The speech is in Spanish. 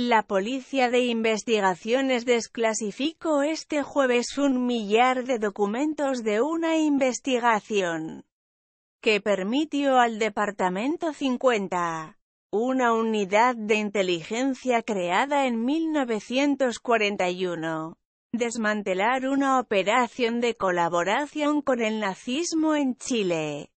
La Policía de Investigaciones desclasificó este jueves un millar de documentos de una investigación que permitió al Departamento 50, una unidad de inteligencia creada en 1941, desmantelar una operación de colaboración con el nazismo en Chile.